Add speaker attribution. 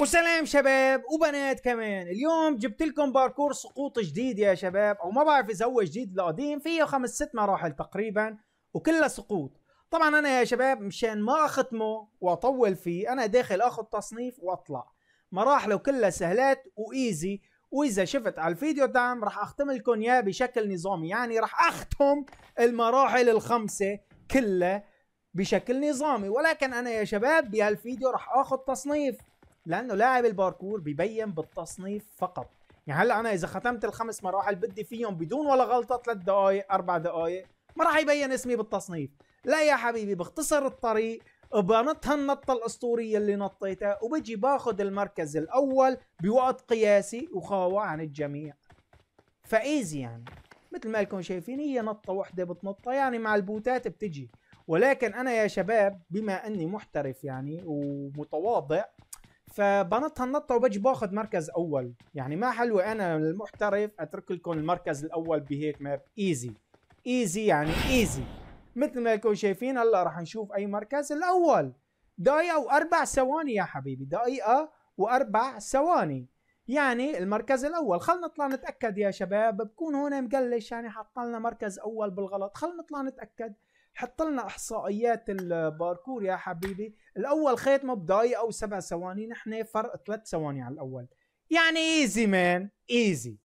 Speaker 1: وسلام شباب وبنات كمان اليوم جبت لكم باركور سقوط جديد يا شباب او ما بعرف اذا هو جديد ولا قديم فيه خمس ست مراحل تقريبا وكلها سقوط طبعا انا يا شباب مشان ما اختمه واطول فيه انا داخل اخذ تصنيف واطلع مراحله كلها سهلات وايزي واذا شفت على الفيديو دعم راح اختم لكم اياه بشكل نظامي يعني راح اختم المراحل الخمسه كلها بشكل نظامي ولكن انا يا شباب بهالفيديو راح اخذ تصنيف لانه لاعب الباركور ببين بالتصنيف فقط يعني هلا انا اذا ختمت الخمس مراحل بدي فيهم بدون ولا غلطه ثلاث دقائق اربع دقائق ما راح يبين اسمي بالتصنيف لا يا حبيبي بختصر الطريق بنط هالنطة الأسطورية اللي نطيتها وبجي باخذ المركز الأول بوقت قياسي وخاوة عن الجميع فإيزي يعني مثل ما لكم شايفين هي نطة وحدة بتنطها يعني مع البوتات بتجي ولكن أنا يا شباب بما أني محترف يعني ومتواضع فبنط هالنطه طيب وبجي باخذ مركز اول يعني ما حلو انا المحترف اترك لكم المركز الاول بهيك ماب ايزي ايزي يعني ايزي مثل ما لكم شايفين هلا راح نشوف اي مركز الاول دقيقه واربع ثواني يا حبيبي دقيقه واربع ثواني يعني المركز الاول خلينا نطلع نتاكد يا شباب بكون هون مقلش يعني حط لنا مركز اول بالغلط خلينا نطلع نتاكد حط لنا احصائيات الباركور يا حبيبي الاول ختمه بدقيقه او سبع ثواني نحن فرق ثلاث ثواني على الاول يعني ايزي مان ايزي